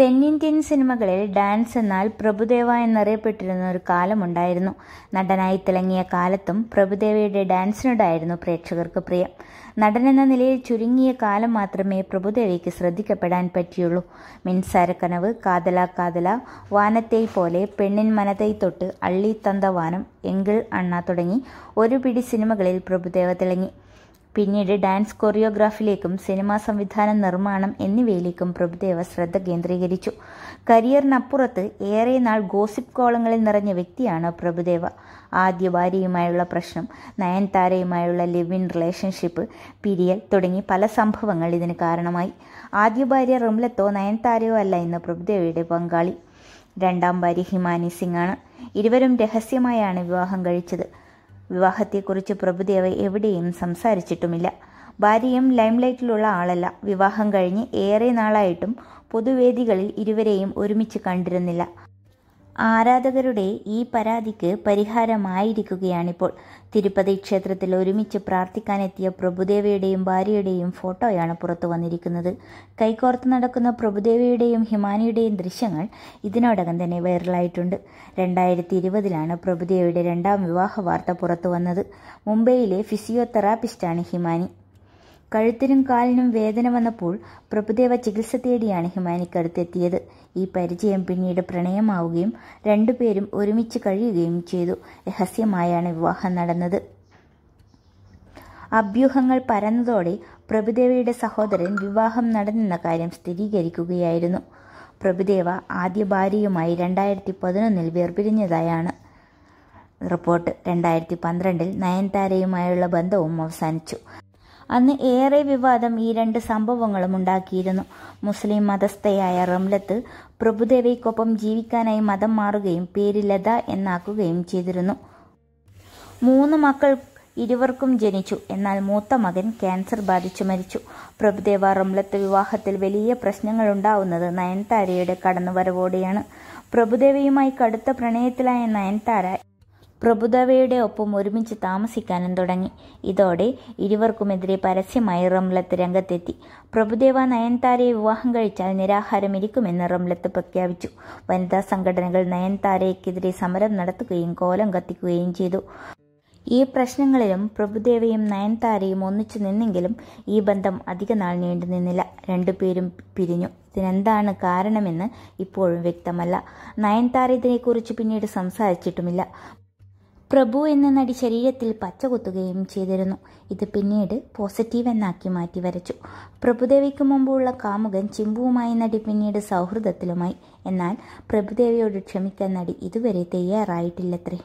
തെന്നിന്ത്യൻ സിനിമകളിൽ ഡാൻസ് എന്നാൽ പ്രഭുദേവ എന്നറിയപ്പെട്ടിരുന്ന ഒരു കാലമുണ്ടായിരുന്നു നടനായി തിളങ്ങിയ കാലത്തും പ്രഭുദേവയുടെ ഡാൻസിനോടായിരുന്നു പ്രേക്ഷകർക്ക് പ്രിയം എന്ന നിലയിൽ ചുരുങ്ങിയ കാലം മാത്രമേ പ്രഭുദേവയ്ക്ക് ശ്രദ്ധിക്കപ്പെടാൻ പറ്റിയുള്ളൂ മിൻസാരക്കനവ് കാതല കാതല വാനത്തെ പോലെ പെണ്ണിൻ മനതൈ തൊട്ട് അള്ളി തന്തവാനം എങ്കിൾ അണ്ണ തുടങ്ങി ഒരു പിടി സിനിമകളിൽ പ്രഭുദേവ തിളങ്ങി പിന്നീട് ഡാൻസ് കൊറിയോഗ്രാഫിലേക്കും സിനിമാ സംവിധാന നിർമ്മാണം എന്നിവയിലേക്കും പ്രഭുദേവ ശ്രദ്ധ കേന്ദ്രീകരിച്ചു കരിയറിനപ്പുറത്ത് ഏറെ നാൾ ഗോസിപ്പ് കോളങ്ങളിൽ നിറഞ്ഞ വ്യക്തിയാണ് പ്രഭുദേവ ആദ്യ ഭാര്യയുമായുള്ള പ്രശ്നം നയൻതാരയുമായുള്ള ലിവ് ഇൻ റിലേഷൻഷിപ്പ് പിരിയൽ തുടങ്ങി പല സംഭവങ്ങൾ ഇതിന് കാരണമായി ആദ്യ ഭാര്യ റംലത്തോ നയൻതാരയോ അല്ല ഇന്ന് പ്രഭുദേവയുടെ പങ്കാളി രണ്ടാം ഭാര്യ ഹിമാനി സിംഗ് ആണ് ഇരുവരും രഹസ്യമായാണ് വിവാഹം കഴിച്ചത് വിവാഹത്തെക്കുറിച്ച് പ്രഭുദേവ എവിടെയും സംസാരിച്ചിട്ടുമില്ല ഭാര്യയും ലൈംലൈറ്റിലുള്ള ആളല്ല വിവാഹം കഴിഞ്ഞ് ഏറെ നാളായിട്ടും പൊതുവേദികളിൽ ഇരുവരെയും ഒരുമിച്ച് കണ്ടിരുന്നില്ല ആരാധകരുടെ ഈ പരാതിക്ക് പരിഹാരമായിരിക്കുകയാണിപ്പോൾ തിരുപ്പതി ക്ഷേത്രത്തിൽ ഒരുമിച്ച് പ്രാർത്ഥിക്കാനെത്തിയ പ്രഭുദേവിയുടെയും ഭാര്യയുടെയും ഫോട്ടോയാണ് പുറത്തു വന്നിരിക്കുന്നത് കൈകോർത്ത് നടക്കുന്ന പ്രഭുദേവിയുടെയും ഹിമാനിയുടെയും ദൃശ്യങ്ങൾ ഇതിനോടകം തന്നെ വൈറലായിട്ടുണ്ട് രണ്ടായിരത്തി ഇരുപതിലാണ് പ്രഭുദേവിയുടെ രണ്ടാം വിവാഹ വാർത്ത പുറത്തു വന്നത് മുംബൈയിലെ ഫിസിയോതെറാപ്പിസ്റ്റാണ് ഹിമാനി കഴുത്തിനും കാലിനും വേദന വന്നപ്പോൾ പ്രഭുദേവ ചികിത്സ തേടിയാണ് ഹിമാനിക്കടുത്തെത്തിയത് ഈ പരിചയം പിന്നീട് പ്രണയമാവുകയും രണ്ടുപേരും ഒരുമിച്ച് കഴിയുകയും ചെയ്തു രഹസ്യമായാണ് വിവാഹം നടന്നത് അഭ്യൂഹങ്ങൾ പരന്നതോടെ പ്രഭുദേവയുടെ സഹോദരൻ വിവാഹം നടന്നെന്ന കാര്യം സ്ഥിരീകരിക്കുകയായിരുന്നു പ്രഭുദേവ ആദ്യ ഭാര്യയുമായി രണ്ടായിരത്തി പതിനൊന്നിൽ വേർപിരിഞ്ഞതായാണ് റിപ്പോർട്ട് രണ്ടായിരത്തി പന്ത്രണ്ടിൽ നയൻതാരയുമായുള്ള ബന്ധവും അവസാനിച്ചു അന്ന് ഏറെ വിവാദം ഈ രണ്ട് സംഭവങ്ങളും ഉണ്ടാക്കിയിരുന്നു മുസ്ലിം മതസ്ഥയായ റംലത്ത് പ്രഭുദേവയ്ക്കൊപ്പം ജീവിക്കാനായി മതം മാറുകയും പേര് ലത എന്നാക്കുകയും ചെയ്തിരുന്നു മൂന്ന് മക്കൾ ഇരുവർക്കും ജനിച്ചു എന്നാൽ മൂത്ത മകൻ ക്യാൻസർ ബാധിച്ചു മരിച്ചു പ്രഭുദേവ റംലത്ത് വിവാഹത്തിൽ വലിയ പ്രശ്നങ്ങൾ ഉണ്ടാവുന്നത് നയൻതാരയുടെ കടന്നുവരവോടെയാണ് പ്രഭുദേവയുമായി കടുത്ത പ്രണയത്തിലായ നയൻതാര പ്രഭുദേവയുടെ ഒപ്പം ഒരുമിച്ച് താമസിക്കാനും തുടങ്ങി ഇതോടെ ഇരുവർക്കുമെതിരെ പരസ്യമായി റംലത്ത് രംഗത്തെത്തി പ്രഭുദേവ നയൻതാരയെ വിവാഹം കഴിച്ചാൽ നിരാഹാരം ഇരിക്കുമെന്ന് റംലത്ത് പ്രഖ്യാപിച്ചു വനിതാ സംഘടനകൾ നയൻതാരയ്ക്കെതിരെ സമരം നടത്തുകയും കോലം കത്തിക്കുകയും ചെയ്തു ഈ പ്രശ്നങ്ങളിലും പ്രഭുദേവയും നയൻതാരയും ഒന്നിച്ചു നിന്നെങ്കിലും ഈ ബന്ധം നാൾ നീണ്ടു നിന്നില്ല രണ്ടുപേരും പിരിഞ്ഞു ഇതിനെന്താണ് കാരണമെന്ന് ഇപ്പോഴും വ്യക്തമല്ല നയൻതാര ഇതിനെക്കുറിച്ച് പിന്നീട് സംസാരിച്ചിട്ടുമില്ല പ്രഭു എന്ന നടി ശരീരത്തിൽ പച്ച കുത്തുകയും ചെയ്തിരുന്നു ഇത് പിന്നീട് പോസിറ്റീവ് എന്നാക്കി മാറ്റി വരച്ചു പ്രഭുദേവിക്ക് മുമ്പുള്ള കാമുകൻ ചിമ്പുവുമായി നടി പിന്നീട് സൗഹൃദത്തിലുമായി എന്നാൽ പ്രഭുദേവിയോട് ക്ഷമിക്കാൻ നടി ഇതുവരെ തയ്യാറായിട്ടില്ലത്രേ